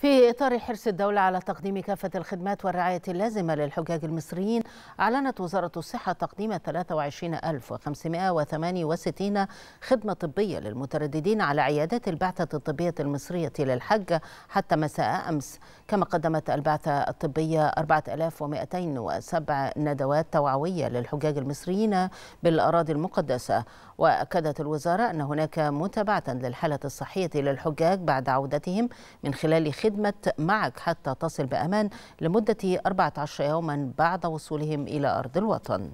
في إطار حرص الدولة على تقديم كافة الخدمات والرعاية اللازمة للحجاج المصريين أعلنت وزارة الصحة تقديم 23568 خدمة طبية للمترددين على عيادات البعثة الطبية المصرية للحج حتى مساء أمس كما قدمت البعثة الطبية 4207 ندوات توعوية للحجاج المصريين بالأراضي المقدسة وأكدت الوزارة أن هناك متابعة للحالة الصحية للحجاج بعد عودتهم من خلال خدمة خدمة معك حتى تصل بأمان لمدة 14 يوما بعد وصولهم إلى أرض الوطن